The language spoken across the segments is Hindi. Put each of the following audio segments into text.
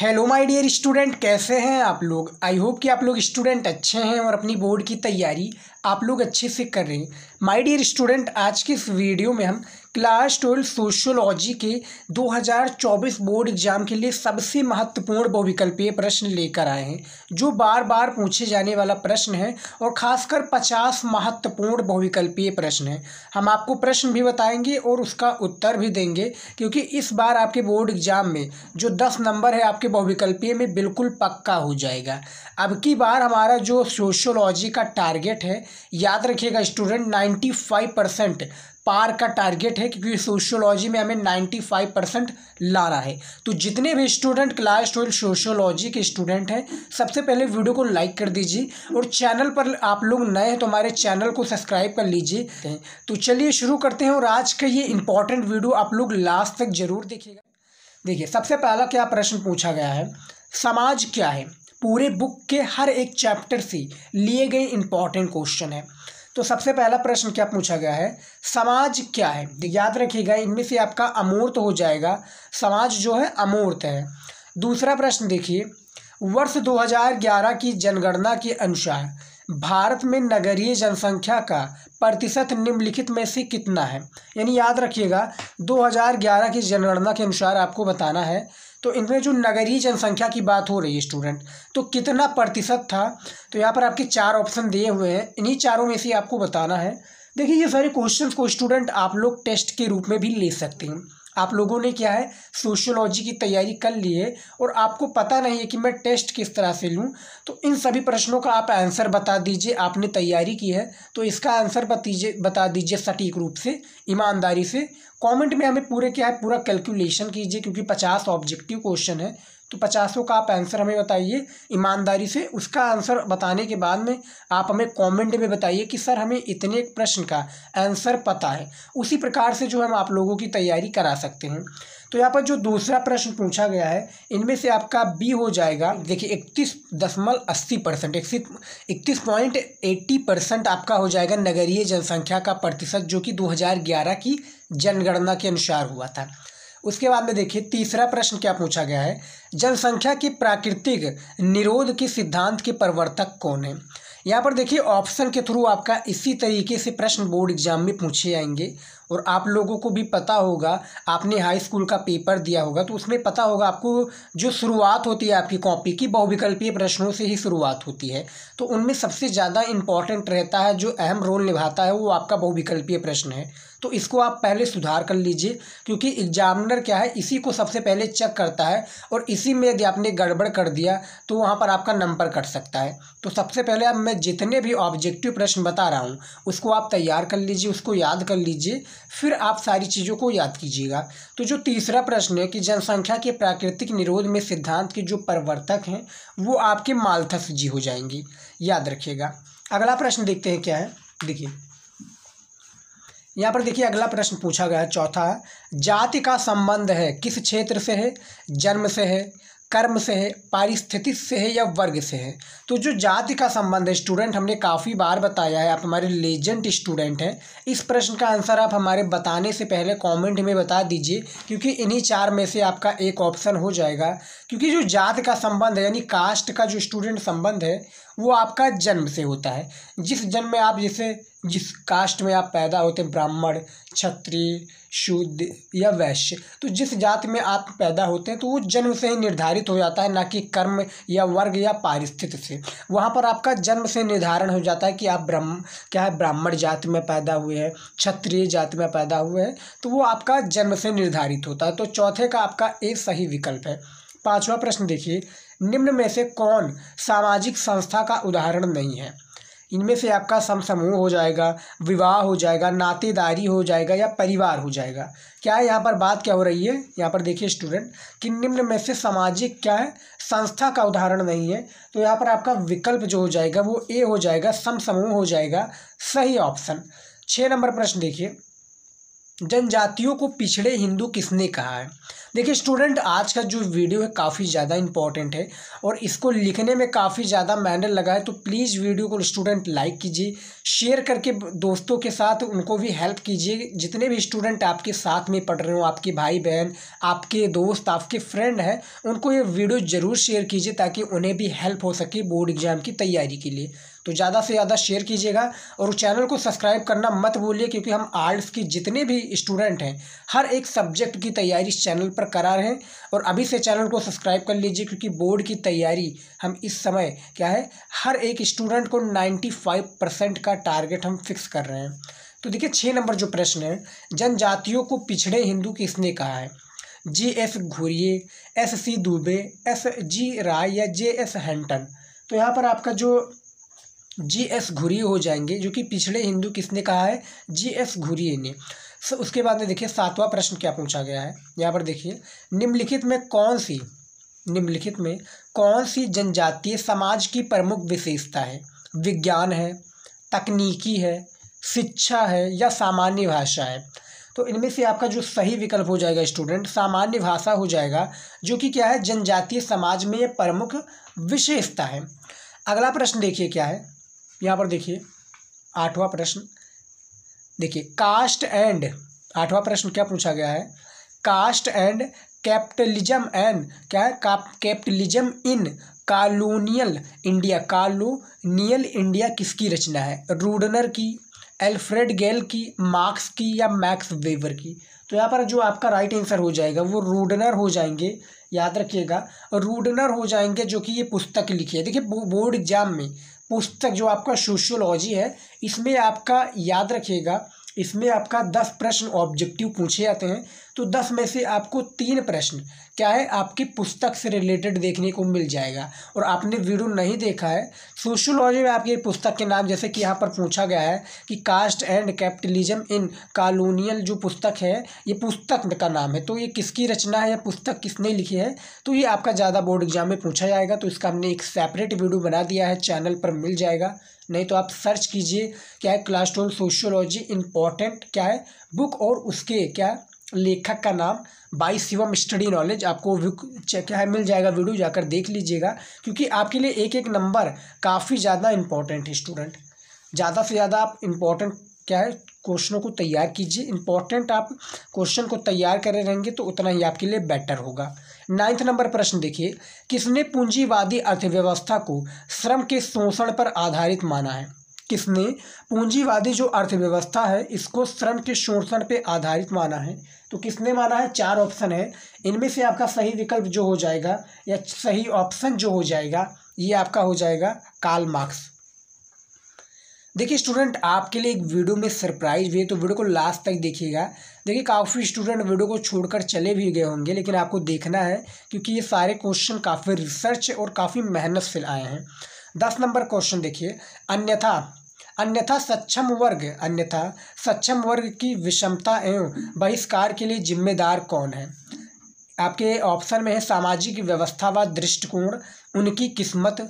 हेलो माय डियर स्टूडेंट कैसे हैं आप लोग आई होप कि आप लोग स्टूडेंट अच्छे हैं और अपनी बोर्ड की तैयारी आप लोग अच्छे से कर रहे हैं माई डियर स्टूडेंट आज की इस वीडियो में हम क्लास ट्वेल्व सोशियोलॉजी के 2024 बोर्ड एग्जाम के लिए सबसे महत्वपूर्ण बहुविकल्पीय प्रश्न लेकर आए हैं जो बार बार पूछे जाने वाला प्रश्न है और खासकर 50 महत्वपूर्ण बहुविकल्पीय प्रश्न है हम आपको प्रश्न भी बताएंगे और उसका उत्तर भी देंगे क्योंकि इस बार आपके बोर्ड एग्जाम में जो दस नंबर है आपके बहुविकल्पीय में बिल्कुल पक्का हो जाएगा अब की बार हमारा जो सोशोलॉजी का टारगेट है याद रखिएगा स्टूडेंट नाइन्टी फाइव परसेंट पार का टारगेट है क्योंकि सोशियोलॉजी में हमें नाइन्टी फाइव परसेंट लाना है तो जितने भी स्टूडेंट क्लास ट्वेल्व सोशियोलॉजी के स्टूडेंट हैं सबसे पहले वीडियो को लाइक कर दीजिए और चैनल पर आप लोग नए हैं तो हमारे चैनल को सब्सक्राइब कर लीजिए तो चलिए शुरू करते हैं और आज का ये इंपॉर्टेंट वीडियो आप लोग लास्ट तक जरूर देखिएगा देखिए सबसे पहला क्या प्रश्न पूछा गया है समाज क्या है पूरे बुक के हर एक चैप्टर से लिए गए इम्पॉर्टेंट क्वेश्चन है तो सबसे पहला प्रश्न क्या पूछा गया है समाज क्या है याद रखिएगा इनमें से आपका अमूर्त हो जाएगा समाज जो है अमूर्त है दूसरा प्रश्न देखिए वर्ष 2011 की जनगणना के अनुसार भारत में नगरीय जनसंख्या का प्रतिशत निम्नलिखित में से कितना है यानी याद रखिएगा 2011 की जनगणना के अनुसार आपको बताना है तो इनमें जो नगरीय जनसंख्या की बात हो रही है स्टूडेंट तो कितना प्रतिशत था तो यहाँ पर आपके चार ऑप्शन दिए हुए हैं इन्हीं चारों में से आपको बताना है देखिए ये सारे क्वेश्चंस को स्टूडेंट आप लोग टेस्ट के रूप में भी ले सकते हैं आप लोगों ने क्या है सोशियोलॉजी की तैयारी कर ली है और आपको पता नहीं है कि मैं टेस्ट किस तरह से लूँ तो इन सभी प्रश्नों का आप आंसर बता दीजिए आपने तैयारी की है तो इसका आंसर बतीजिए बता दीजिए सटीक रूप से ईमानदारी से कमेंट में हमें पूरे क्या है पूरा कैलकुलेशन कीजिए क्योंकि पचास ऑब्जेक्टिव क्वेश्चन है तो पचासों का आप आंसर हमें बताइए ईमानदारी से उसका आंसर बताने के बाद में आप हमें कमेंट में बताइए कि सर हमें इतने एक प्रश्न का आंसर पता है उसी प्रकार से जो हम आप लोगों की तैयारी करा सकते हैं तो यहाँ पर जो दूसरा प्रश्न पूछा गया है इनमें से आपका बी हो जाएगा देखिए इकतीस दशमलव अस्सी परसेंट इकतीस पॉइंट एट्टी परसेंट आपका हो जाएगा नगरीय जनसंख्या का प्रतिशत जो कि ग्यारह की जनगणना के अनुसार हुआ था उसके बाद में देखिए तीसरा प्रश्न क्या पूछा गया है जनसंख्या की प्राकृतिक निरोध के सिद्धांत के प्रवर्तक कौन है यहाँ पर देखिए ऑप्शन के थ्रू आपका इसी तरीके से प्रश्न बोर्ड एग्जाम में पूछे आएंगे और आप लोगों को भी पता होगा आपने हाई स्कूल का पेपर दिया होगा तो उसमें पता होगा आपको जो शुरुआत होती है आपकी कॉपी की बहुविकल्पीय प्रश्नों से ही शुरुआत होती है तो उनमें सबसे ज़्यादा इम्पॉर्टेंट रहता है जो अहम रोल निभाता है वो आपका बहुविकल्पीय प्रश्न है तो इसको आप पहले सुधार कर लीजिए क्योंकि एग्जामिनर क्या है इसी को सबसे पहले चेक करता है और इसी में यदि आपने गड़बड़ कर दिया तो वहाँ पर आपका नंबर कट सकता है तो सबसे पहले अब मैं जितने भी ऑब्जेक्टिव प्रश्न बता रहा हूँ उसको आप तैयार कर लीजिए उसको याद कर लीजिए फिर आप सारी चीज़ों को याद कीजिएगा तो जो तीसरा प्रश्न है कि जनसंख्या के प्राकृतिक निरोध में सिद्धांत के जो प्रवर्तक हैं वो आपके मालथस जी हो जाएंगी याद रखिएगा अगला प्रश्न देखते हैं क्या है देखिए यहाँ पर देखिए अगला प्रश्न पूछा गया है चौथा जाति का संबंध है किस क्षेत्र से है जन्म से है कर्म से है पारिस्थिति से है या वर्ग से है तो जो जाति का संबंध है स्टूडेंट हमने काफ़ी बार बताया है आप हमारे लेजेंट स्टूडेंट हैं इस प्रश्न का आंसर आप हमारे बताने से पहले कमेंट में बता दीजिए क्योंकि इन्हीं चार में से आपका एक ऑप्शन हो जाएगा क्योंकि जो जात का संबंध है यानी कास्ट का जो स्टूडेंट संबंध है वो आपका जन्म से होता है जिस जन्म में आप जैसे जिस कास्ट में आप पैदा होते हैं ब्राह्मण क्षत्रिय शुद्ध या वैश्य तो जिस जाति में आप पैदा होते हैं तो वो जन्म से ही निर्धारित हो जाता है ना कि कर्म या वर्ग या पारिस्थिति से वहाँ पर आपका जन्म से निर्धारण हो जाता है कि आप ब्रह्म क्या है ब्राह्मण जाति में पैदा हुए हैं क्षत्रिय जाति में पैदा हुए हैं तो वो आपका जन्म से निर्धारित होता है तो चौथे का आपका ए सही विकल्प है पाँचवा प्रश्न देखिए निम्न में से कौन सामाजिक संस्था का उदाहरण नहीं है इनमें से आपका सम समूह हो जाएगा विवाह हो जाएगा नातेदारी हो जाएगा या परिवार हो जाएगा क्या है यहाँ पर बात क्या हो रही है यहाँ पर देखिए स्टूडेंट कि निम्न में से सामाजिक क्या है संस्था का उदाहरण नहीं है तो यहाँ पर आपका विकल्प जो हो जाएगा वो ए हो जाएगा सम समूह हो जाएगा सही ऑप्शन छः नंबर प्रश्न देखिए जनजातियों को पिछड़े हिंदू किसने कहा है देखिए स्टूडेंट आज का जो वीडियो है काफ़ी ज़्यादा इंपॉर्टेंट है और इसको लिखने में काफ़ी ज़्यादा मेहनत लगा है तो प्लीज़ वीडियो को स्टूडेंट लाइक कीजिए शेयर करके दोस्तों के साथ उनको भी हेल्प कीजिए जितने भी स्टूडेंट आपके साथ में पढ़ रहे हो आपके भाई बहन आपके दोस्त आपके फ्रेंड हैं उनको ये वीडियो ज़रूर शेयर कीजिए ताकि उन्हें भी हेल्प हो सके बोर्ड एग्ज़ाम की तैयारी के लिए तो ज़्यादा से ज़्यादा शेयर कीजिएगा और चैनल को सब्सक्राइब करना मत भूलिए क्योंकि हम आर्ट्स की जितने भी स्टूडेंट हैं हर एक सब्जेक्ट की तैयारी इस चैनल पर करा रहे हैं और अभी से चैनल को सब्सक्राइब कर लीजिए क्योंकि बोर्ड की तैयारी हम इस समय क्या है हर एक स्टूडेंट को नाइन्टी फाइव परसेंट का टारगेट हम फिक्स कर रहे हैं तो देखिए छः नंबर जो प्रश्न है जनजातियों को पिछड़े हिंदू किसने कहा है G S Ghurye S C Dubey S G Rai या जे एस हैंटन तो यहाँ पर आपका जो जी एस घुरी हो जाएंगे जो कि पिछड़े हिंदू किसने कहा है जी एस घुरी ने सो उसके बाद में देखिए सातवां प्रश्न क्या पूछा गया है यहाँ पर देखिए निम्नलिखित में कौन सी निम्नलिखित में कौन सी जनजातीय समाज की प्रमुख विशेषता है विज्ञान है तकनीकी है शिक्षा है या सामान्य भाषा है तो इनमें से आपका जो सही विकल्प हो जाएगा स्टूडेंट सामान्य भाषा हो जाएगा जो कि क्या है जनजातीय समाज में ये प्रमुख विशेषता है अगला प्रश्न देखिए क्या है यहाँ पर देखिए आठवां प्रश्न देखिए कास्ट एंड आठवां प्रश्न क्या पूछा गया है कास्ट एंड कैपिटलिज्म एंड क्या है capitalism in colonial India colonial India किसकी रचना है रूडनर की एल्फ्रेड गेल की मार्क्स की या मैक्स वेवर की तो यहाँ पर जो आपका राइट आंसर हो जाएगा वो रूडनर हो जाएंगे याद रखिएगा रूडनर हो जाएंगे जो कि ये पुस्तक लिखी है देखिए बोर्ड एग्जाम में पुस्तक जो आपका सोशियोलॉजी है इसमें आपका याद रखिएगा इसमें आपका दस प्रश्न ऑब्जेक्टिव पूछे जाते हैं तो दस में से आपको तीन प्रश्न क्या है आपकी पुस्तक से रिलेटेड देखने को मिल जाएगा और आपने वीडियो नहीं देखा है सोशोलॉजी में आपकी पुस्तक के नाम जैसे कि यहाँ पर पूछा गया है कि caste and capitalism in colonial जो पुस्तक है ये पुस्तक का नाम है तो ये किसकी रचना है या पुस्तक किसने लिखी है तो ये आपका ज़्यादा बोर्ड एग्जाम में पूछा जाएगा तो इसका हमने एक सेपरेट वीडियो बना दिया है चैनल पर मिल जाएगा नहीं तो आप सर्च कीजिए क्या है क्लास ट्वेल्व सोशियोलॉजी इंपॉर्टेंट क्या है बुक और उसके क्या लेखक का नाम बाई शिवम स्टडी नॉलेज आपको क्या है मिल जाएगा वीडियो जाकर देख लीजिएगा क्योंकि आपके लिए एक एक नंबर काफ़ी ज़्यादा इंपॉर्टेंट है स्टूडेंट ज़्यादा से ज़्यादा आप इम्पॉर्टेंट क्या है क्वेश्चनों को तैयार कीजिए इम्पॉर्टेंट आप क्वेश्चन को तैयार करे रहेंगे तो उतना ही आपके लिए बेटर होगा नाइन्थ नंबर प्रश्न देखिए किसने पूंजीवादी अर्थव्यवस्था को श्रम के शोषण पर आधारित माना है किसने पूंजीवादी जो अर्थव्यवस्था है इसको श्रम के शोषण पे आधारित माना है तो किसने माना है चार ऑप्शन है इनमें से आपका सही विकल्प जो हो जाएगा या सही ऑप्शन जो हो जाएगा ये आपका हो जाएगा काल मार्क्स देखिए स्टूडेंट आपके लिए एक वीडियो में सरप्राइज भी है तो वीडियो को लास्ट तक देखिएगा देखिए काफ़ी स्टूडेंट वीडियो को छोड़कर चले भी गए होंगे लेकिन आपको देखना है क्योंकि ये सारे क्वेश्चन काफ़ी रिसर्च और काफ़ी मेहनत से आए हैं दस नंबर क्वेश्चन देखिए अन्यथा अन्यथा सक्षम वर्ग अन्यथा सक्षम वर्ग की विषमता एवं बहिष्कार के लिए जिम्मेदार कौन है आपके ऑप्शन में है सामाजिक व्यवस्था व दृष्टिकोण उनकी किस्मत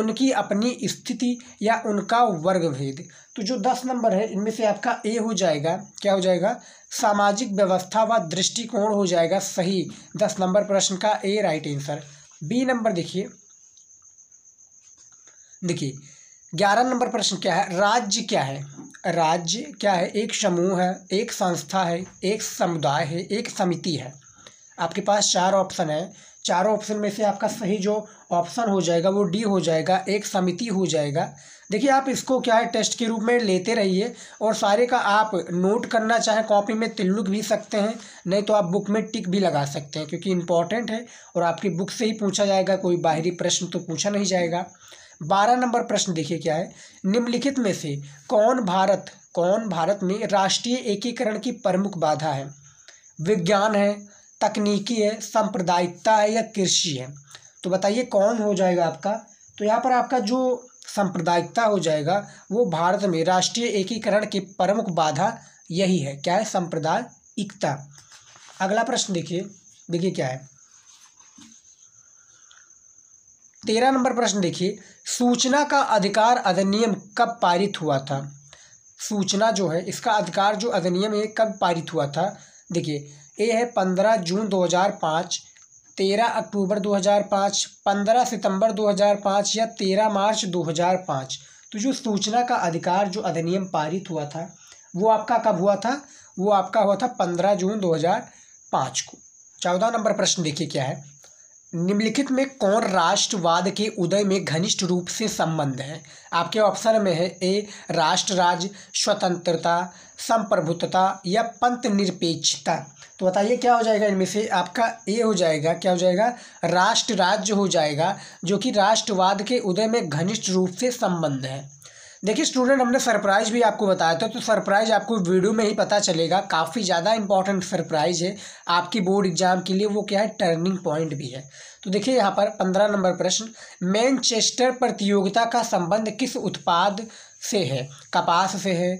उनकी अपनी स्थिति या उनका वर्ग भेद तो जो दस नंबर है इनमें से आपका ए हो जाएगा क्या हो जाएगा सामाजिक व्यवस्था व दृष्टिकोण हो जाएगा सही दस नंबर प्रश्न का A right answer B number देखिए देखिए ग्यारह नंबर प्रश्न क्या है राज्य क्या है राज्य क्या है एक समूह है एक संस्था है एक समुदाय है एक समिति है आपके पास चार ऑप्शन है चारों ऑप्शन में से आपका सही जो ऑप्शन हो जाएगा वो डी हो जाएगा एक समिति हो जाएगा देखिए आप इसको क्या है टेस्ट के रूप में लेते रहिए और सारे का आप नोट करना चाहें कॉपी में तिल्लुक भी सकते हैं नहीं तो आप बुक में टिक भी लगा सकते हैं क्योंकि इम्पॉर्टेंट है और आपकी बुक से ही पूछा जाएगा कोई बाहरी प्रश्न तो पूछा नहीं जाएगा बारह नंबर प्रश्न देखिए क्या है निम्नलिखित में से कौन भारत कौन भारत में राष्ट्रीय एकीकरण की प्रमुख बाधा है विज्ञान है तकनीकी है सांप्रदायिकता है या कृषि है तो बताइए कौन हो जाएगा आपका तो यहाँ पर आपका जो सांप्रदायिकता हो जाएगा वो भारत में राष्ट्रीय एकीकरण की प्रमुख बाधा यही है क्या है संप्रदायिकता अगला प्रश्न देखिए देखिए क्या है तेरह नंबर प्रश्न देखिए सूचना का अधिकार अधिनियम कब पारित हुआ था सूचना जो है इसका अधिकार जो अधिनियम है कब पारित हुआ था देखिए ए है पंद्रह जून दो हज़ार पाँच तेरह अक्टूबर दो हज़ार पाँच पंद्रह सितंबर दो हज़ार पाँच या तेरह मार्च दो हज़ार पाँच तो जो सूचना का अधिकार जो अधिनियम पारित हुआ था वो आपका कब हुआ था वो आपका हुआ था पंद्रह जून दो हज़ार पाँच को चौदह नंबर प्रश्न देखिए क्या है निम्नलिखित में कौन राष्ट्रवाद के उदय में घनिष्ठ रूप से संबंध है आपके ऑप्शन में है ए राष्ट्र राज्य स्वतंत्रता संप्रभुत्वता या पंथ निरपेक्षता तो बताइए क्या हो जाएगा इनमें से आपका ए हो जाएगा क्या हो जाएगा राष्ट्र राज्य हो जाएगा जो कि राष्ट्रवाद के उदय में घनिष्ठ रूप से संबंध है देखिए स्टूडेंट हमने सरप्राइज भी आपको बताया था तो सरप्राइज आपको वीडियो में ही पता चलेगा काफ़ी ज़्यादा इंपॉर्टेंट सरप्राइज है आपकी बोर्ड एग्जाम के लिए वो क्या है टर्निंग पॉइंट भी है तो देखिए यहाँ पर पंद्रह नंबर प्रश्न मैनचेस्टर प्रतियोगिता का संबंध किस उत्पाद से है कपास से है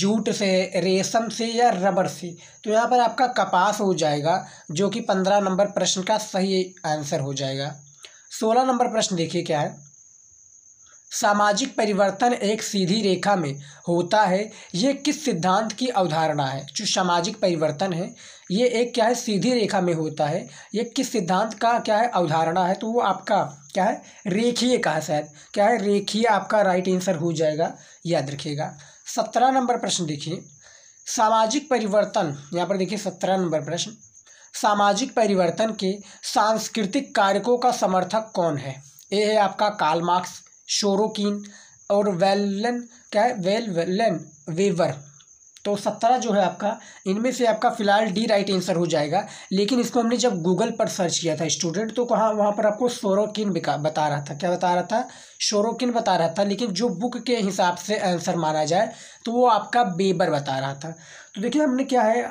जूट से है रेशम से या रबर से तो यहाँ पर आपका कपास हो जाएगा जो कि पंद्रह नंबर प्रश्न का सही आंसर हो जाएगा सोलह नंबर प्रश्न देखिए क्या है सामाजिक परिवर्तन एक सीधी रेखा में होता है ये किस सिद्धांत की अवधारणा है जो सामाजिक परिवर्तन है ये एक क्या है सीधी रेखा में होता है ये किस सिद्धांत का क्या है अवधारणा है तो वो आपका क्या है रेखीय का है शायद क्या है रेखीय आपका राइट आंसर हो जाएगा याद रखिएगा सत्रह नंबर प्रश्न देखिए सामाजिक परिवर्तन यहाँ पर देखिए सत्रह नंबर प्रश्न सामाजिक परिवर्तन के सांस्कृतिक कारकों का समर्थक कौन है ए है आपका काल मार्क्स शोरोकिन और वेलन क्या है वेल वेलन वेवर तो सत्रह जो है आपका इनमें से आपका फ़िलहाल डी राइट आंसर हो जाएगा लेकिन इसको हमने जब गूगल पर सर्च किया था स्टूडेंट तो कहाँ वहाँ पर आपको शोरोकिन बता रहा था क्या बता रहा था शोरोकिन बता रहा था लेकिन जो बुक के हिसाब से आंसर माना जाए तो वो आपका बेबर बता रहा था तो देखिए हमने क्या है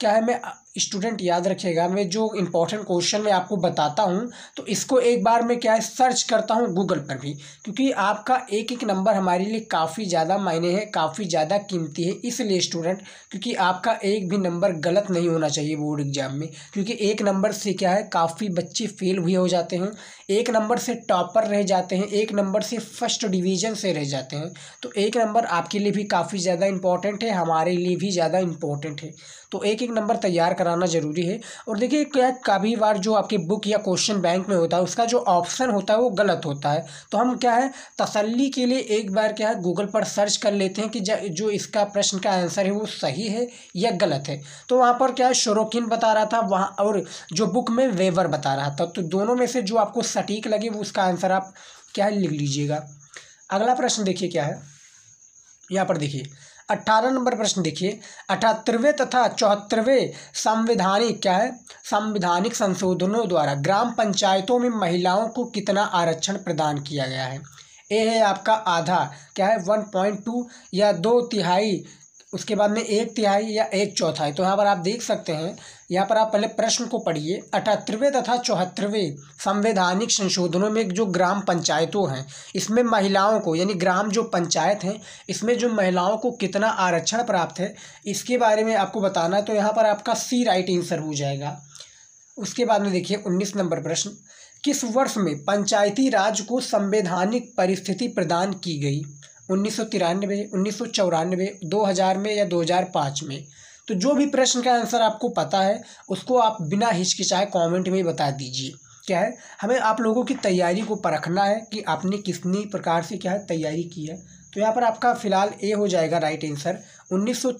क्या है मैं स्टूडेंट याद रखिएगा मैं जो इम्पोर्टेंट क्वेश्चन मैं आपको बताता हूँ तो इसको एक बार मैं क्या है सर्च करता हूँ गूगल पर भी क्योंकि आपका एक एक नंबर हमारे लिए काफ़ी ज़्यादा मायने है काफ़ी ज़्यादा कीमती है इसलिए स्टूडेंट क्योंकि आपका एक भी नंबर गलत नहीं होना चाहिए बोर्ड एग्जाम में क्योंकि एक नंबर से क्या है काफ़ी बच्चे फेल भी हो जाते हैं एक नंबर से टॉपर रह जाते हैं एक नंबर से फर्स्ट डिवीजन से रह जाते हैं तो एक नंबर आपके लिए भी काफ़ी ज़्यादा इंपॉर्टेंट है हमारे लिए भी ज़्यादा इंपॉर्टेंट है तो एक एक नंबर तैयार कराना ज़रूरी है और देखिए क्या काफ़ी बार जो आपकी बुक या क्वेश्चन बैंक में होता है उसका जो ऑप्शन होता है वो गलत होता है तो हम क्या है तसल्ली के लिए एक बार क्या है गूगल पर सर्च कर लेते हैं कि जो इसका प्रश्न का आंसर है वो सही है या गलत है तो वहाँ पर क्या है शोरोकिन बता रहा था वहाँ और जो बुक में वेवर बता रहा था तो दोनों में से जो आपको सटीक लगे वो उसका आंसर आप क्या है लिख लीजिएगा अगला प्रश्न देखिए क्या है यहाँ पर देखिए अट्ठारह नंबर प्रश्न देखिए अठहत्तरवें तथा चौहत्तरवें संवैधानिक क्या है संवैधानिक संशोधनों द्वारा ग्राम पंचायतों में महिलाओं को कितना आरक्षण प्रदान किया गया है ए है आपका आधा क्या है वन पॉइंट टू या दो तिहाई उसके बाद में एक तिहाई या एक चौथाई तो यहाँ पर आप देख सकते हैं यहाँ पर आप पहले प्रश्न को पढ़िए अठहत्तरवें तथा चौहत्तरवें संवैधानिक संशोधनों में जो ग्राम पंचायतों हैं इसमें महिलाओं को यानी ग्राम जो पंचायत हैं इसमें जो महिलाओं को कितना आरक्षण प्राप्त है इसके बारे में आपको बताना है तो यहाँ पर आपका सी राइट आंसर हो जाएगा उसके बाद में देखिए उन्नीस नंबर प्रश्न किस वर्ष में पंचायती राज को संवैधानिक परिस्थिति प्रदान की गई उन्नीस सौ तिरानवे उन्नीस सौ चौरानवे दो हज़ार में या दो हज़ार पाँच में तो जो भी प्रश्न का आंसर आपको पता है उसको आप बिना हिचकिचाए कमेंट में बता दीजिए क्या है हमें आप लोगों की तैयारी को परखना है कि आपने कितनी प्रकार से क्या है तैयारी की है तो यहाँ पर आपका फ़िलहाल ए हो जाएगा राइट आंसर उन्नीस सौ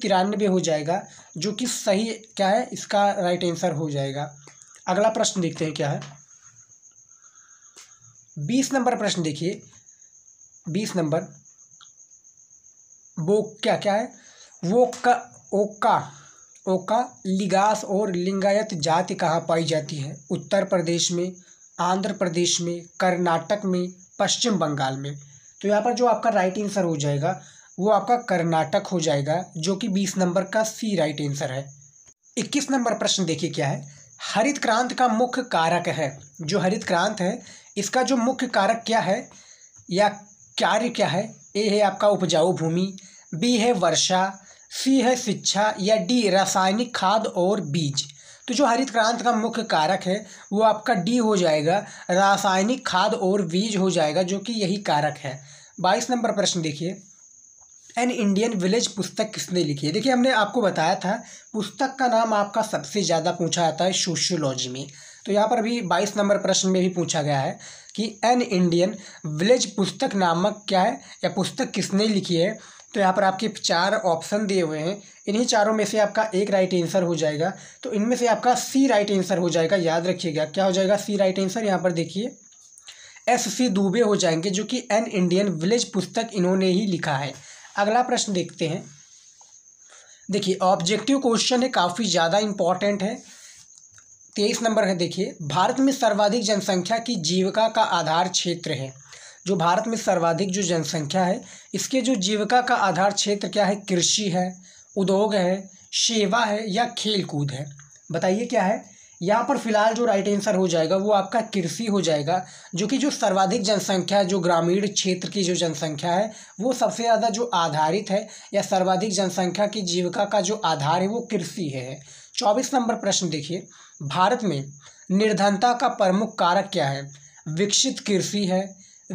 हो जाएगा जो कि सही क्या है इसका राइट आंसर हो जाएगा अगला प्रश्न देखते हैं क्या है बीस नंबर प्रश्न देखिए बीस नंबर वो क्या क्या है वो का ओका ओका लिगास और लिंगायत जाति कहाँ पाई जाती है उत्तर प्रदेश में आंध्र प्रदेश में कर्नाटक में पश्चिम बंगाल में तो यहाँ पर जो आपका राइट आंसर हो जाएगा वो आपका कर्नाटक हो जाएगा जो कि बीस नंबर का सी राइट आंसर है इक्कीस नंबर प्रश्न देखिए क्या है हरित क्रांत का मुख्य कारक है जो हरित क्रांत है इसका जो मुख्य कारक क्या है या कार्य क्या है ए है आपका उपजाऊ भूमि बी है वर्षा सी है शिक्षा या डी रासायनिक खाद और बीज तो जो हरित क्रांति का मुख्य कारक है वो आपका डी हो जाएगा रासायनिक खाद और बीज हो जाएगा जो कि यही कारक है बाईस नंबर प्रश्न देखिए एन इंडियन विलेज पुस्तक किसने लिखी है देखिए हमने आपको बताया था पुस्तक का नाम आपका सबसे ज़्यादा पूछा जाता है सोशियोलॉजी में तो यहाँ पर भी बाईस नंबर प्रश्न में भी पूछा गया है कि एन इंडियन विलेज पुस्तक नामक क्या है या पुस्तक किसने लिखी है तो यहाँ पर आपके चार ऑप्शन दिए हुए हैं इन्हीं चारों में से आपका एक राइट आंसर हो जाएगा तो इनमें से आपका सी राइट आंसर हो जाएगा याद रखिएगा क्या हो जाएगा सी राइट आंसर यहाँ पर देखिए एस सी दुबे हो जाएंगे जो कि एन इंडियन विलेज पुस्तक इन्होंने ही लिखा है अगला प्रश्न देखते हैं देखिए ऑब्जेक्टिव क्वेश्चन है काफ़ी ज़्यादा इंपॉर्टेंट है तेईस नंबर है देखिए भारत में सर्वाधिक जनसंख्या की जीविका का आधार क्षेत्र है जो भारत में सर्वाधिक जो जनसंख्या है इसके जो जीविका का आधार क्षेत्र क्या है कृषि है उद्योग है सेवा है या खेल कूद है बताइए क्या है यहाँ पर फिलहाल जो राइट आंसर हो जाएगा वो आपका कृषि हो जाएगा जो कि जो सर्वाधिक जनसंख्या जो ग्रामीण क्षेत्र की जो जनसंख्या है वो सबसे ज़्यादा जो आधारित है या सर्वाधिक जनसंख्या की जीविका का जो आधार है वो कृषि है चौबीस नंबर प्रश्न देखिए भारत में निर्धनता का प्रमुख कारक क्या है विकसित कृषि है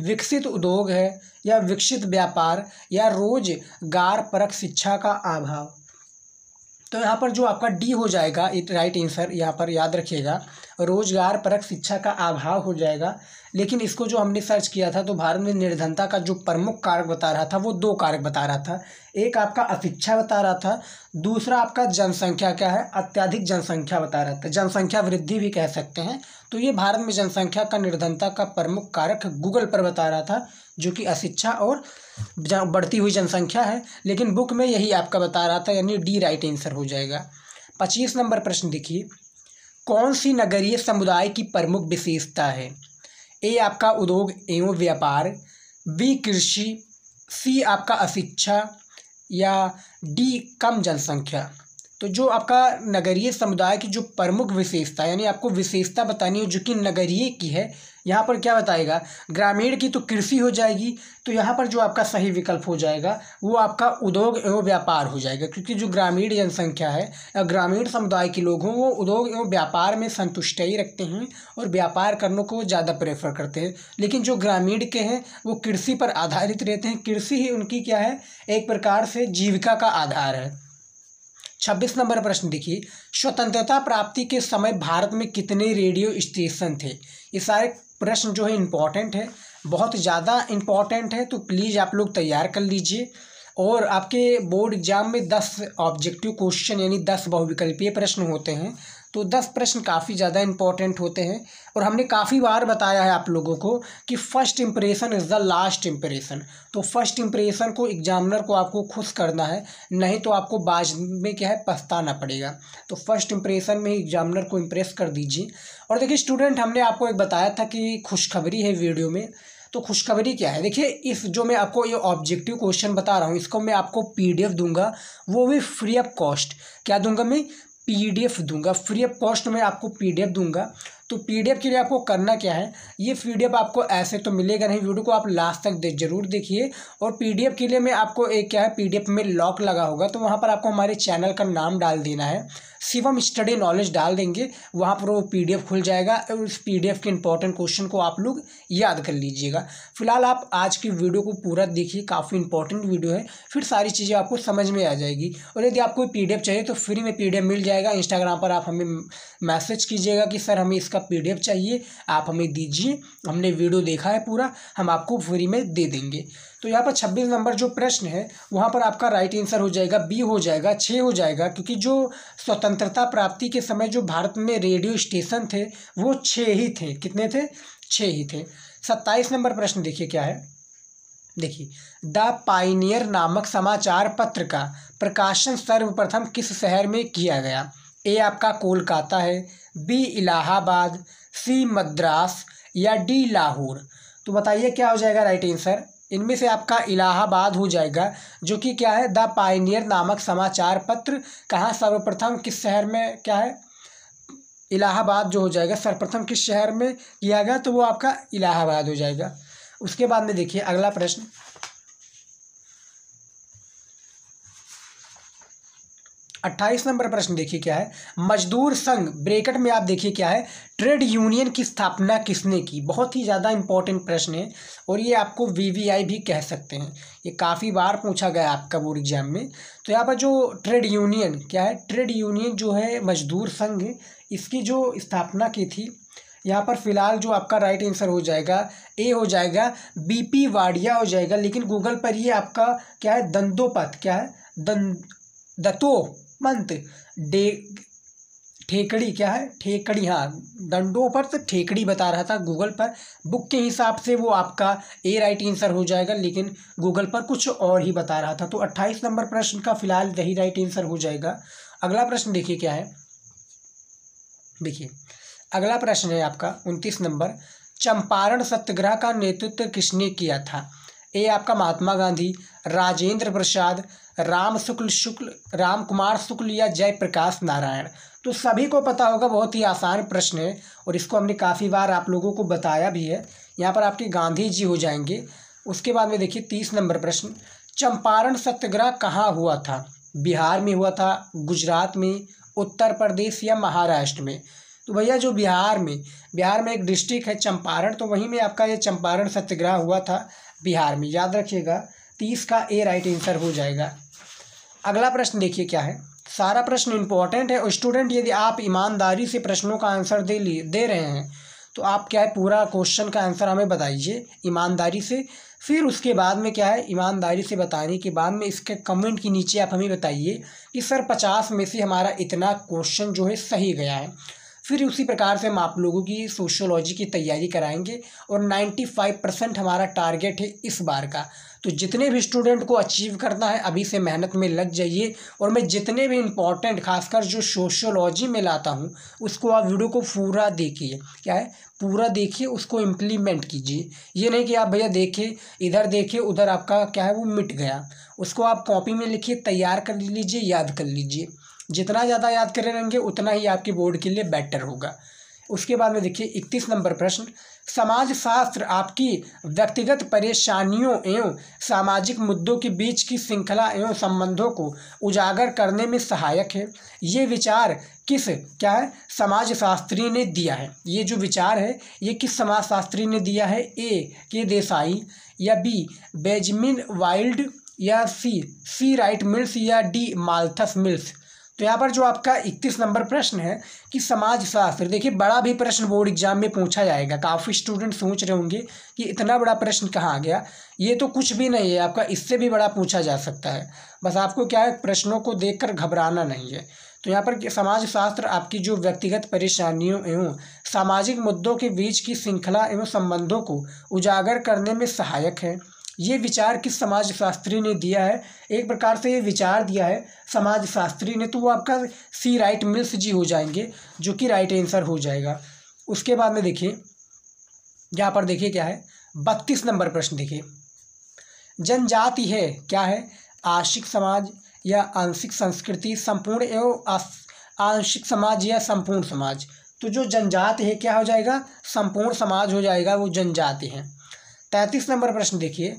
विकसित उद्योग है या विकसित व्यापार या रोजगार परक शिक्षा का अभाव तो यहाँ पर जो आपका डी हो जाएगा इट राइट आंसर यहाँ पर याद रखिएगा रोजगार परक शिक्षा का अभाव हो जाएगा लेकिन इसको जो हमने सर्च किया था तो भारत में निर्धनता का जो प्रमुख कारक बता रहा था वो दो कारक बता रहा था एक आपका अशिक्षा बता रहा था दूसरा आपका जनसंख्या क्या है अत्याधिक जनसंख्या बता रहा था जनसंख्या वृद्धि भी कह सकते हैं तो ये भारत में जनसंख्या का निर्धनता का प्रमुख कारक गूगल पर बता रहा था जो कि अशिक्षा और बढ़ती हुई जनसंख्या है लेकिन बुक में यही आपका बता रहा था यानी डी राइट आंसर हो जाएगा पच्चीस नंबर प्रश्न देखिए कौन सी नगरीय समुदाय की प्रमुख विशेषता है ए आपका उद्योग एवं व्यापार बी कृषि सी आपका अशिक्षा या डी कम जनसंख्या तो जो आपका नगरीय समुदाय की जो प्रमुख विशेषता यानी आपको विशेषता बतानी है जो कि नगरीय की है यहाँ पर क्या बताएगा ग्रामीण की तो कृषि हो जाएगी तो यहाँ पर जो आपका सही विकल्प हो जाएगा वो आपका उद्योग एवं व्यापार हो जाएगा क्योंकि जो ग्रामीण जनसंख्या है या ग्रामीण समुदाय के लोग हों वो उद्योग एवं व्यापार में संतुष्ट ही रखते हैं और व्यापार करने को ज़्यादा प्रेफर करते हैं लेकिन जो ग्रामीण के हैं वो कृषि पर आधारित रहते हैं कृषि ही उनकी क्या है एक प्रकार से जीविका का आधार है छब्बीस नंबर प्रश्न देखिए स्वतंत्रता प्राप्ति के समय भारत में कितने रेडियो स्टेशन थे ये सारे प्रश्न जो है इम्पॉर्टेंट है बहुत ज़्यादा इम्पॉर्टेंट है तो प्लीज़ आप लोग तैयार कर लीजिए और आपके बोर्ड एग्जाम में दस ऑब्जेक्टिव क्वेश्चन यानी दस बहुविकल्पीय प्रश्न होते हैं तो दस प्रश्न काफ़ी ज़्यादा इंपॉर्टेंट होते हैं और हमने काफ़ी बार बताया है आप लोगों को कि first impression is the last impression तो फर्स्ट इम्प्रेशन को एग्जामिनर को आपको खुश करना है नहीं तो आपको बाज में क्या है पछताना पड़ेगा तो फर्स्ट इम्प्रेशन में एग्जामिनर को इम्प्रेस कर दीजिए और देखिए स्टूडेंट हमने आपको एक बताया था कि खुशखबरी है वीडियो में तो खुशखबरी क्या है देखिए इस जो मैं आपको ये ऑब्जेक्टिव क्वेश्चन बता रहा हूँ इसको मैं आपको पीडीएफ दूंगा वो भी फ्री ऑफ कॉस्ट क्या दूंगा मैं पीडीएफ दूंगा फ्री ऑफ कॉस्ट में आपको पीडीएफ दूंगा तो पीडीएफ के लिए आपको करना क्या है ये पीडीएफ आपको ऐसे तो मिलेगा नहीं वीडियो को आप लास्ट तक दे जरूर देखिए और पीडीएफ के लिए मैं आपको एक क्या है पीडीएफ में लॉक लगा होगा तो वहाँ पर आपको हमारे चैनल का नाम डाल देना है हम स्टडी नॉलेज डाल देंगे वहाँ पर वो पीडीएफ खुल जाएगा और उस पीडीएफ के इंपॉर्टेंट क्वेश्चन को आप लोग याद कर लीजिएगा फिलहाल आप आज की वीडियो को पूरा देखिए काफ़ी इंपॉर्टेंट वीडियो है फिर सारी चीज़ें आपको समझ में आ जाएगी और यदि आपको पी चाहिए तो फ्री में पी मिल जाएगा इंस्टाग्राम पर आप हमें मैसेज कीजिएगा कि सर हमें इसका पी चाहिए आप हमें दीजिए हमने वीडियो देखा है पूरा हम आपको फ्री में दे देंगे तो यहाँ पर छब्बीस नंबर जो प्रश्न है वहाँ पर आपका राइट आंसर हो जाएगा बी हो जाएगा छः हो जाएगा क्योंकि जो स्वतंत्रता प्राप्ति के समय जो भारत में रेडियो स्टेशन थे वो छः ही थे कितने थे छः ही थे सत्ताईस नंबर प्रश्न देखिए क्या है देखिए द पाइनियर नामक समाचार पत्र का प्रकाशन सर्वप्रथम किस शहर में किया गया ए आपका कोलकाता है बी इलाहाबाद सी मद्रास या डी लाहौर तो बताइए क्या हो जाएगा राइट आंसर इनमें से आपका इलाहाबाद हो जाएगा जो कि क्या है द पाइनियर नामक समाचार पत्र कहाँ सर्वप्रथम किस शहर में क्या है इलाहाबाद जो हो जाएगा सर्वप्रथम किस शहर में किया गया तो वो आपका इलाहाबाद हो जाएगा उसके बाद में देखिए अगला प्रश्न अट्ठाईस नंबर प्रश्न देखिए क्या है मजदूर संघ ब्रेकेट में आप देखिए क्या है ट्रेड यूनियन की स्थापना किसने की बहुत ही ज़्यादा इंपॉर्टेंट प्रश्न है और ये आपको वीवीआई भी कह सकते हैं ये काफ़ी बार पूछा गया आपका बोर्ड एग्जाम में तो यहाँ पर जो ट्रेड यूनियन क्या है ट्रेड यूनियन जो है मजदूर संघ इसकी जो स्थापना की थी यहाँ पर फिलहाल जो आपका राइट आंसर हो जाएगा ए हो जाएगा बीपी वाडिया हो जाएगा लेकिन गूगल पर ये आपका क्या है दंदोपथ क्या है दं दत्तो मंत्र डे ठेकड़ी क्या है ठेकड़ी हाँ दंडों पर तो ठेकड़ी बता रहा था गूगल पर बुक के हिसाब से वो आपका ए राइट आंसर हो जाएगा लेकिन गूगल पर कुछ और ही बता रहा था तो अट्ठाईस नंबर प्रश्न का फिलहाल यही राइट आंसर हो जाएगा अगला प्रश्न देखिए क्या है देखिए अगला प्रश्न है आपका उनतीस नंबर चंपारण सत्याग्रह का नेतृत्व किसने किया था ए आपका महात्मा गांधी राजेंद्र प्रसाद राम शुक्ल शुक्ल राम कुमार शुक्ल या जयप्रकाश नारायण तो सभी को पता होगा बहुत ही आसान प्रश्न है और इसको हमने काफ़ी बार आप लोगों को बताया भी है यहाँ पर आपके गांधी जी हो जाएंगे उसके बाद में देखिए तीस नंबर प्रश्न चंपारण सत्याग्रह कहाँ हुआ था बिहार में हुआ था गुजरात में उत्तर प्रदेश या महाराष्ट्र में तो भैया जो बिहार में बिहार में एक डिस्ट्रिक्ट है चंपारण तो वहीं में आपका ये चंपारण सत्याग्रह हुआ था बिहार में याद रखिएगा तीस का ए राइट आंसर हो जाएगा अगला प्रश्न देखिए क्या है सारा प्रश्न इंपॉर्टेंट है और स्टूडेंट यदि आप ईमानदारी से प्रश्नों का आंसर दे लिए दे रहे हैं तो आप क्या है पूरा क्वेश्चन का आंसर हमें बताइए ईमानदारी से फिर उसके बाद में क्या है ईमानदारी से बताने के बाद में इसके कमेंट के नीचे आप हमें बताइए कि सर पचास में से हमारा इतना क्वेश्चन जो है सही गया है फिर उसी प्रकार से हम आप लोगों की सोशियोलॉजी की तैयारी कराएंगे और नाइन्टी फाइव परसेंट हमारा टारगेट है इस बार का तो जितने भी स्टूडेंट को अचीव करना है अभी से मेहनत में लग जाइए और मैं जितने भी इम्पोर्टेंट खासकर जो सोशोलॉजी में लाता हूँ उसको आप वीडियो को पूरा देखिए क्या है पूरा देखिए उसको इम्प्लीमेंट कीजिए ये नहीं कि आप भैया देखिए इधर देखिए उधर आपका क्या है वो मिट गया उसको आप कॉपी में लिखिए तैयार कर लीजिए याद कर लीजिए जितना ज़्यादा याद करेंगे उतना ही आपके बोर्ड के लिए बेटर होगा उसके बाद में देखिए इकतीस नंबर प्रश्न समाजशास्त्र आपकी व्यक्तिगत परेशानियों एवं सामाजिक मुद्दों के बीच की श्रृंखला एवं संबंधों को उजागर करने में सहायक है ये विचार किस क्या है समाजशास्त्री ने दिया है ये जो विचार है ये किस समाजशास्त्री ने दिया है ए के देसाई या बी बेजमिन वाइल्ड या सी सी राइट मिल्स या डी माल्थस मिल्स तो यहाँ पर जो आपका इकतीस नंबर प्रश्न है कि समाजशास्त्र देखिए बड़ा भी प्रश्न बोर्ड एग्जाम में पूछा जाएगा काफ़ी स्टूडेंट सोच रहे होंगे कि इतना बड़ा प्रश्न कहाँ आ गया ये तो कुछ भी नहीं है आपका इससे भी बड़ा पूछा जा सकता है बस आपको क्या है प्रश्नों को देख घबराना नहीं है तो यहाँ पर समाजशास्त्र आपकी जो व्यक्तिगत परेशानियों एवं सामाजिक मुद्दों के बीच की श्रृंखला एवं संबंधों को उजागर करने में सहायक है ये विचार किस समाज शास्त्री ने दिया है एक प्रकार से ये विचार दिया है समाज शास्त्री ने तो वो आपका सी राइट मिल्स जी हो जाएंगे जो कि राइट आंसर हो जाएगा उसके बाद में देखिए यहाँ पर देखिए क्या है बत्तीस नंबर प्रश्न देखिए जनजाति है क्या है आशिक समाज या आंशिक संस्कृति संपूर्ण एवं आंशिक समाज या संपूर्ण समाज तो जो जनजाति है क्या हो जाएगा संपूर्ण समाज हो जाएगा वो जनजाति है तैंतीस नंबर प्रश्न देखिए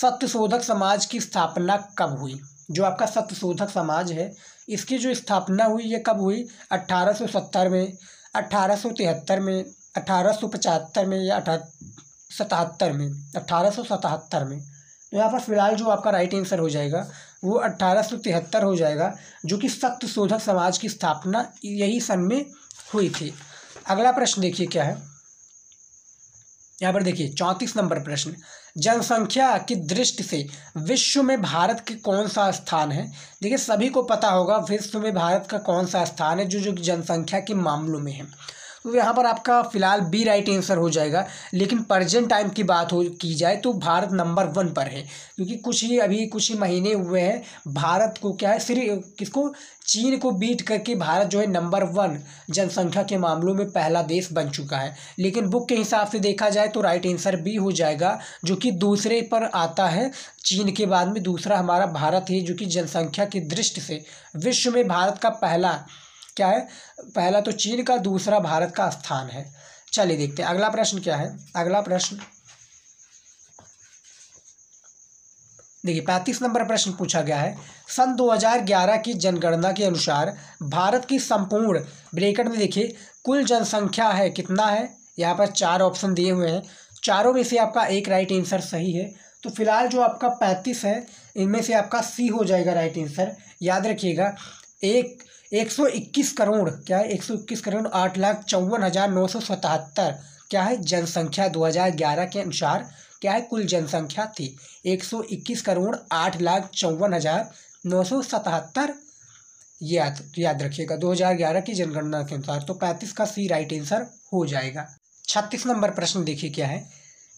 सत्यशोधक समाज की स्थापना कब हुई जो आपका सत्यशोधक समाज है इसकी जो स्थापना हुई ये कब हुई अट्ठारह सौ सत्तर में सौ तिहत्तर में सौ पचहत्तर में या अठा सतहत्तर में अठारह में तो यहाँ पर फिलहाल जो आपका राइट आंसर हो जाएगा वो अट्ठारह सौ तिहत्तर हो जाएगा जो कि सत्य शोधक समाज की स्थापना यही सन में हुई थी अगला प्रश्न देखिए क्या है यहाँ पर देखिए चौंतीस नंबर प्रश्न जनसंख्या की दृष्टि से विश्व में भारत के कौन सा स्थान है देखिए सभी को पता होगा विश्व में भारत का कौन सा स्थान है जो जो जनसंख्या के मामलों में है तो यहाँ पर आपका फ़िलहाल बी राइट आंसर हो जाएगा लेकिन प्रजेंट टाइम की बात हो की जाए तो भारत नंबर वन पर है क्योंकि कुछ ही अभी कुछ ही महीने हुए हैं भारत को क्या है सिर्फ किसको चीन को बीट करके भारत जो है नंबर वन जनसंख्या के मामलों में पहला देश बन चुका है लेकिन बुक के हिसाब से देखा जाए तो राइट आंसर बी हो जाएगा जो कि दूसरे पर आता है चीन के बाद में दूसरा हमारा भारत है जो कि जनसंख्या की दृष्टि से विश्व में भारत का पहला क्या है पहला तो चीन का दूसरा भारत का स्थान है चलिए देखते हैं अगला प्रश्न क्या है अगला प्रश्न देखिए पैंतीस नंबर प्रश्न पूछा गया है सन 2011 की जनगणना के अनुसार भारत की संपूर्ण ब्रेकेट में देखिए कुल जनसंख्या है कितना है यहाँ पर चार ऑप्शन दिए हुए हैं चारों में से आपका एक राइट आंसर सही है तो फिलहाल जो आपका पैंतीस है इनमें से आपका सी हो जाएगा राइट आंसर याद रखिएगा एक 121 करोड़ क्या है 121 करोड़ आठ लाख चौवन हज़ार नौ सौ सतहत्तर क्या है जनसंख्या 2011 के अनुसार क्या है कुल जनसंख्या थी 121 करोड़ आठ लाख चौवन हज़ार नौ सौ सतहत्तर याद याद रखिएगा 2011 की जनगणना के अनुसार तो पैंतीस का सी राइट आंसर हो जाएगा छत्तीस नंबर प्रश्न देखिए क्या है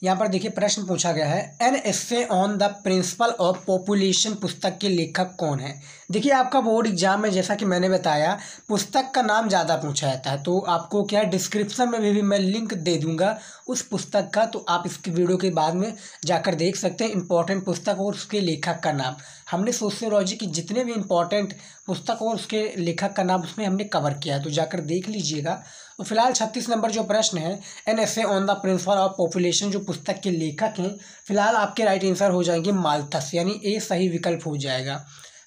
यहाँ पर देखिए प्रश्न पूछा गया है an essay on the principle of population पुस्तक के लेखक कौन है देखिए आपका बोर्ड एग्जाम में जैसा कि मैंने बताया पुस्तक का नाम ज़्यादा पूछा जाता है तो आपको क्या डिस्क्रिप्शन में भी, भी मैं लिंक दे दूंगा उस पुस्तक का तो आप इसके वीडियो के बाद में जाकर देख सकते हैं इंपॉर्टेंट पुस्तक और उसके लेखक का नाम हमने सोशियोलॉजी की जितने भी इंपॉर्टेंट पुस्तक और उसके लेखक का नाम उसमें हमने कवर किया है तो जाकर देख लीजिएगा तो फिलहाल छत्तीस नंबर जो प्रश्न है an essay on the principle of population जो पुस्तक के लेखक हैं फिलहाल आपके राइट आंसर हो जाएंगे मालथस यानी ए सही विकल्प हो जाएगा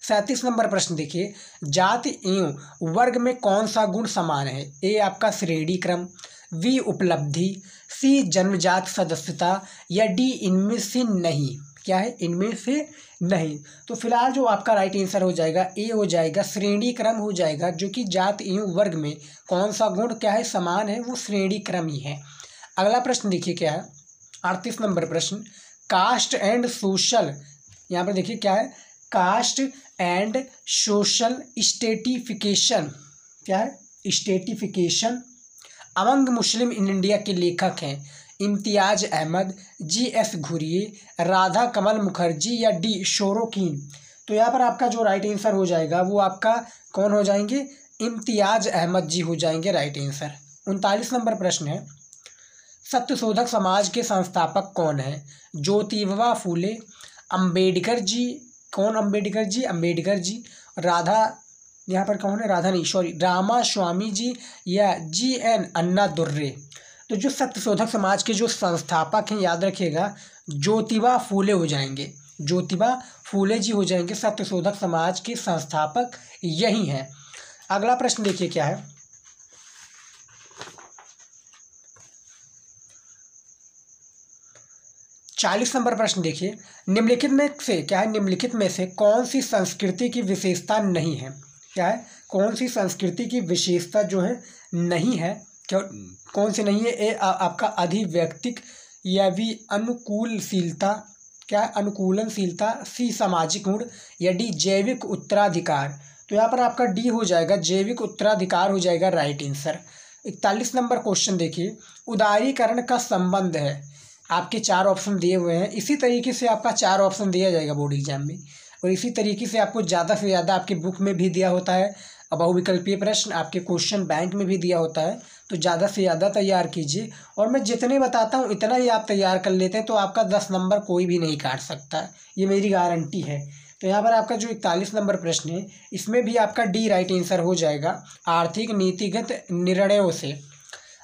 सैंतीस नंबर प्रश्न देखिए जाति एवं वर्ग में कौन सा गुण समान है ए आपका श्रेणी क्रम वी उपलब्धि सी जन्मजात सदस्यता या डी इनमें से नहीं क्या है इनमें से नहीं तो फिलहाल जो आपका राइट आंसर हो जाएगा ए हो जाएगा श्रेणी क्रम हो जाएगा जो कि जात एवं वर्ग में कौन सा गुण क्या है समान है वो श्रेणी क्रम ही है अगला प्रश्न देखिए क्या है अड़तीस नंबर प्रश्न कास्ट एंड सोशल यहाँ पर देखिए क्या है कास्ट एंड सोशल स्टेटिफिकेशन क्या है stratification among Muslim in India के लेखक हैं इम्तियाज़ अहमद जी एस घुरी राधा कमल मुखर्जी या डी शोरोकीन तो यहाँ पर आपका जो राइट आंसर हो जाएगा वो आपका कौन हो जाएंगे इम्तियाज़ अहमद जी हो जाएंगे राइट आंसर उनतालीस नंबर प्रश्न है सत्यशोधक समाज के संस्थापक कौन है ज्योतिबा फूले अंबेडकर जी कौन अंबेडकर जी अंबेडकर जी राधा यहाँ पर कौन है राधा नहीं सॉरी रामा स्वामी जी या जी एन अन्ना दुर्रे तो जो सत्यशोधक समाज के जो संस्थापक हैं याद रखिएगा ज्योतिबा फूले हो जाएंगे ज्योतिबा फूले जी हो जाएंगे सत्यशोधक समाज के संस्थापक यही हैं अगला प्रश्न देखिए क्या है चालीस नंबर प्रश्न देखिए निम्नलिखित में से क्या है निम्नलिखित में से कौन सी संस्कृति की विशेषता नहीं है क्या है कौन सी संस्कृति की विशेषता जो है नहीं है क्यों कौन से नहीं है ए आपका अधिव्यक्तिक या भी अनुकूलशीलता क्या अनुकूलनशीलता सी सामाजिक गुण या डी जैविक उत्तराधिकार तो यहाँ पर आपका डी हो जाएगा जैविक उत्तराधिकार हो जाएगा राइट आंसर इकतालीस नंबर क्वेश्चन देखिए उदारीकरण का संबंध है आपके चार ऑप्शन दिए हुए हैं इसी तरीके से आपका चार ऑप्शन दिया जाएगा बोर्ड एग्जाम में और इसी तरीके से आपको ज़्यादा से ज़्यादा आपके बुक में भी दिया होता है बहुविकल्पीय प्रश्न आपके क्वेश्चन बैंक में भी दिया होता है तो ज़्यादा से ज़्यादा तैयार कीजिए और मैं जितने बताता हूँ इतना ही आप तैयार कर लेते हैं तो आपका दस नंबर कोई भी नहीं काट सकता ये मेरी गारंटी है तो यहाँ पर आपका जो इकतालीस नंबर प्रश्न है इसमें भी आपका डी राइट आंसर हो जाएगा आर्थिक नीतिगत निर्णयों से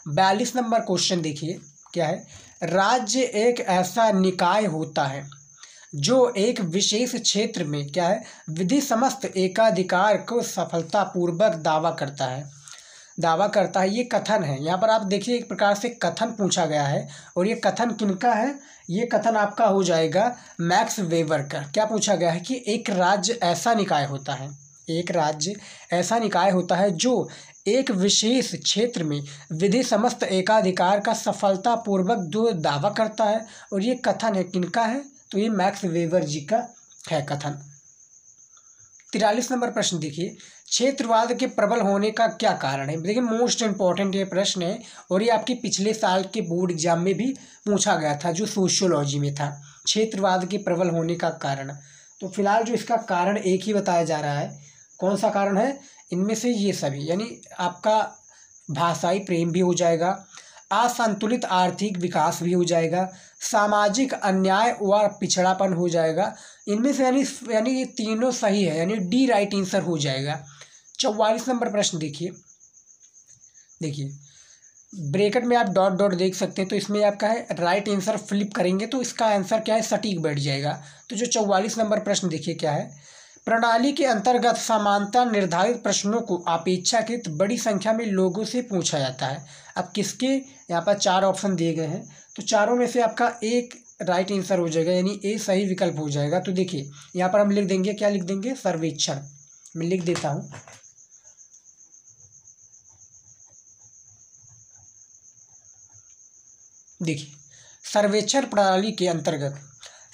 बयालीस नंबर क्वेश्चन देखिए क्या है राज्य एक ऐसा निकाय होता है जो एक विशेष क्षेत्र में क्या है विधि समस्त एकाधिकार को सफलतापूर्वक दावा करता है दावा करता है ये कथन है यहाँ पर आप देखिए एक प्रकार से कथन पूछा गया है और ये कथन किनका है ये कथन आपका हो जाएगा मैक्स वेवर का क्या पूछा गया है कि एक राज्य ऐसा निकाय होता है एक राज्य ऐसा निकाय होता है जो एक विशेष क्षेत्र में विधि समस्त एकाधिकार का सफलतापूर्वक जो दावा करता है और ये कथन है किनका है तो ये मैक्स वेवर जी का है कथन तिरालीस नंबर प्रश्न देखिए क्षेत्रवाद के प्रबल होने का क्या कारण है देखिए मोस्ट इम्पॉर्टेंट ये प्रश्न है और ये आपके पिछले साल के बोर्ड एग्जाम में भी पूछा गया था जो सोशियोलॉजी में था क्षेत्रवाद के प्रबल होने का कारण तो फिलहाल जो इसका कारण एक ही बताया जा रहा है कौन सा कारण है इनमें से ये सभी यानी आपका भाषाई प्रेम भी हो जाएगा असंतुलित आर्थिक विकास भी हो जाएगा सामाजिक अन्याय व पिछड़ापन हो जाएगा इनमें से यानी यानी ये तीनों सही है यानी डी राइट आंसर हो जाएगा चौवालीस नंबर प्रश्न देखिए देखिए ब्रेकेट में आप डॉट डॉट देख सकते हैं तो इसमें आपका है राइट आंसर फ्लिप करेंगे तो इसका आंसर क्या है सटीक बैठ जाएगा तो जो चौवालीस नंबर प्रश्न देखिए क्या है प्रणाली के अंतर्गत समानता निर्धारित प्रश्नों को अपेक्षाकृत बड़ी संख्या में लोगों से पूछा जाता है अब किसके यहाँ पर चार ऑप्शन दिए गए हैं तो चारों में से आपका एक राइट आंसर हो जाएगा यानी ए सही विकल्प हो जाएगा तो देखिए यहाँ पर हम लिख देंगे क्या लिख देंगे सर्वेक्षण मैं लिख देता हूँ देखिए सर्वेक्षण प्रणाली के अंतर्गत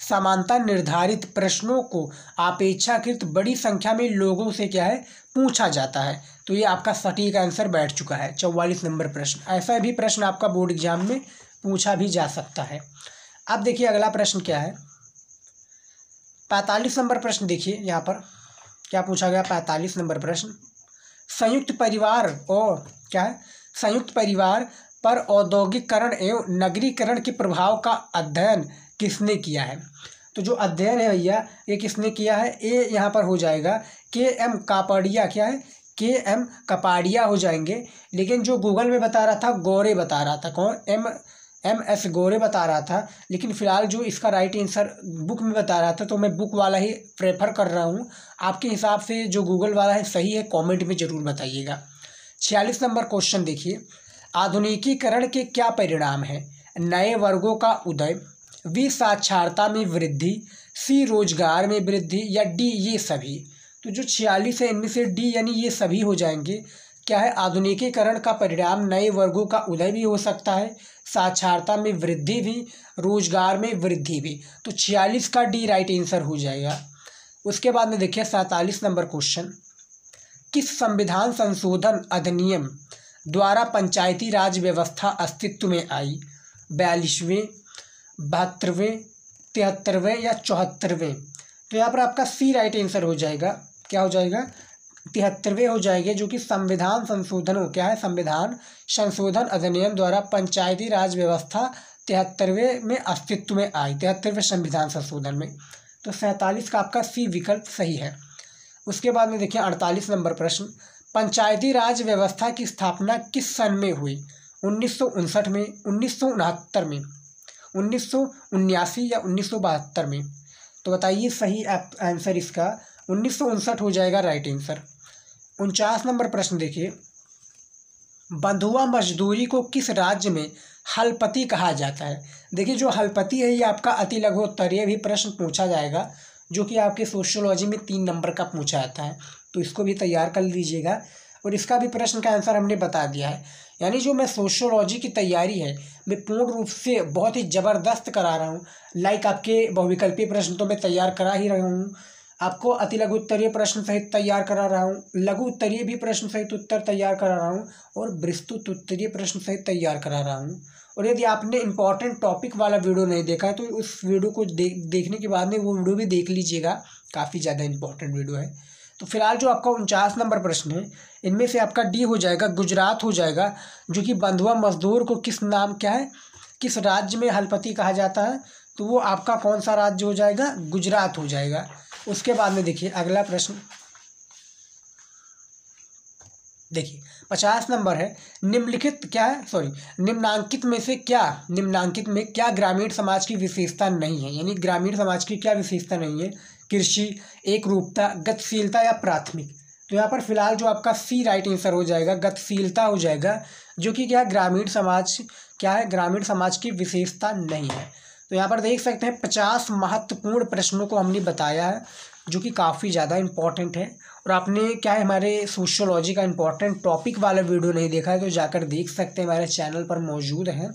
समानता निर्धारित प्रश्नों को अपेक्षाकृत बड़ी संख्या में लोगों से क्या है पूछा जाता है तो ये आपका सटीक आंसर बैठ चुका है चौवालीस नंबर प्रश्न ऐसा भी प्रश्न आपका बोर्ड एग्जाम में पूछा भी जा सकता है अब देखिए अगला प्रश्न क्या है पैंतालीस नंबर प्रश्न देखिए यहाँ पर क्या पूछा गया पैंतालीस नंबर प्रश्न संयुक्त परिवार और क्या है संयुक्त परिवार पर औद्योगिकरण एवं नगरीकरण के प्रभाव का अध्ययन किसने किया है तो जो अध्ययन है भैया ये किसने किया है ए यहाँ पर हो जाएगा के एम कापाड़िया क्या है के एम कपाड़िया हो जाएंगे लेकिन जो गूगल में बता रहा था गोरे बता रहा था कौन एम एम एस गोरे बता रहा था लेकिन फ़िलहाल जो इसका राइट आंसर बुक में बता रहा था तो मैं बुक वाला ही प्रेफर कर रहा हूँ आपके हिसाब से जो गूगल वाला है सही है कमेंट में ज़रूर बताइएगा छियालीस नंबर क्वेश्चन देखिए आधुनिकीकरण के क्या परिणाम हैं नए वर्गों का उदय वी साक्षरता में वृद्धि सी रोजगार में वृद्धि या डी ये सभी तो जो छियालीस है इनमें से डी यानी ये सभी हो जाएंगे क्या है आधुनिकीकरण का परिणाम नए वर्गों का उदय भी हो सकता है साक्षरता में वृद्धि भी रोजगार में वृद्धि भी तो छियालीस का डी राइट आंसर हो जाएगा उसके बाद में देखिए सैंतालीस नंबर क्वेश्चन किस संविधान संशोधन अधिनियम द्वारा पंचायती राज व्यवस्था अस्तित्व में आई बयालीसवें बहत्तरवें तिहत्तरवें या चौहत्तरवें तो यहाँ पर आपका सी राइट आंसर हो जाएगा क्या हो जाएगा तिहत्तरवें हो जाएंगे जो कि संविधान संशोधन हो क्या है संविधान संशोधन अधिनियम द्वारा पंचायती राज व्यवस्था तिहत्तरवें में अस्तित्व में आई तिहत्तरवें संविधान संशोधन में तो सैंतालीस का आपका सी विकल्प सही है उसके बाद में देखिए अड़तालीस नंबर प्रश्न पंचायती राज व्यवस्था की स्थापना किस सन में हुई उन्नीस में उन्नीस में उन्नीस या उन्नीस में तो बताइए सही आंसर इसका उन्नीस हो जाएगा राइट आंसर उनचास नंबर प्रश्न देखिए बंधुआ मजदूरी को किस राज्य में हलपति कहा जाता है देखिए जो हलपति है ये आपका अति लघुत्तरीय भी प्रश्न पूछा जाएगा जो कि आपके सोशियोलॉजी में तीन नंबर का पूछा जाता है तो इसको भी तैयार कर लीजिएगा और इसका भी प्रश्न का आंसर हमने बता दिया है यानी जो मैं सोशोलॉजी की तैयारी है मैं पूर्ण रूप से बहुत ही ज़बरदस्त करा रहा हूँ लाइक आपके बहुविकल्पीय प्रश्न तो मैं तैयार करा ही रहा हूँ आपको अति लघु उत्तरीय प्रश्न सहित तैयार करा रहा हूँ लघु उत्तरीय भी प्रश्न सहित उत्तर तैयार करा रहा हूँ और विस्तृत उत्तरीय प्रश्न सहित तैयार करा रहा हूँ और यदि आपने इम्पॉर्टेंट टॉपिक वाला वीडियो नहीं देखा तो उस वीडियो को देखने के बाद में वो वीडियो भी देख लीजिएगा काफ़ी ज़्यादा इंपॉर्टेंट वीडियो है तो फिलहाल जो आपका उनचास नंबर प्रश्न है इनमें से आपका डी हो जाएगा गुजरात हो जाएगा जो कि बंधुआ मजदूर को किस नाम क्या है किस राज्य में हलपति कहा जाता है तो वो आपका कौन सा राज्य हो जाएगा गुजरात हो जाएगा उसके बाद में देखिए अगला प्रश्न देखिए पचास नंबर है निम्नलिखित क्या है सॉरी निम्नांकित में से क्या निम्नांकित में क्या ग्रामीण समाज की विशेषता नहीं है यानी ग्रामीण समाज की क्या विशेषता नहीं है कृषि एक रूपता गतिशीलता या प्राथमिक तो यहाँ पर फिलहाल जो आपका सी राइट आंसर हो जाएगा गतिशीलता हो जाएगा जो कि क्या ग्रामीण समाज क्या है ग्रामीण समाज की विशेषता नहीं है तो यहाँ पर देख सकते हैं पचास महत्वपूर्ण प्रश्नों को हमने बताया है जो कि काफ़ी ज़्यादा इम्पॉर्टेंट है और आपने क्या है हमारे सोशोलॉजी का इम्पॉर्टेंट टॉपिक वाला वीडियो नहीं देखा है तो जाकर देख सकते हैं हमारे चैनल पर मौजूद हैं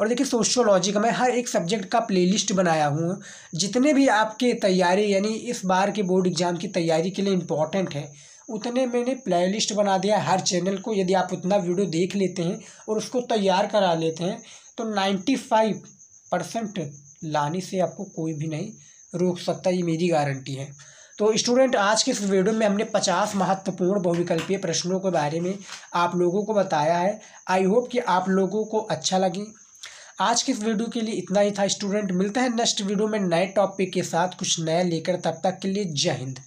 और देखिए सोशियोलॉजी का मैं हर एक सब्जेक्ट का प्लेलिस्ट बनाया हूँ जितने भी आपके तैयारी यानी इस बार के बोर्ड एग्ज़ाम की तैयारी के लिए इम्पॉर्टेंट है उतने मैंने प्लेलिस्ट बना दिया हर चैनल को यदि आप उतना वीडियो देख लेते हैं और उसको तैयार करा लेते हैं तो नाइन्टी फाइव परसेंट लाने से आपको कोई भी नहीं रोक सकता ये मेरी गारंटी है तो स्टूडेंट आज के इस वीडियो में हमने पचास महत्वपूर्ण बहुविकल्पीय प्रश्नों के बारे में आप लोगों को बताया है आई होप कि आप लोगों को अच्छा लगे आज के इस वीडियो के लिए इतना ही था स्टूडेंट मिलते हैं नेक्स्ट वीडियो में नए टॉपिक के साथ कुछ नया लेकर तब तक के लिए जय हिंद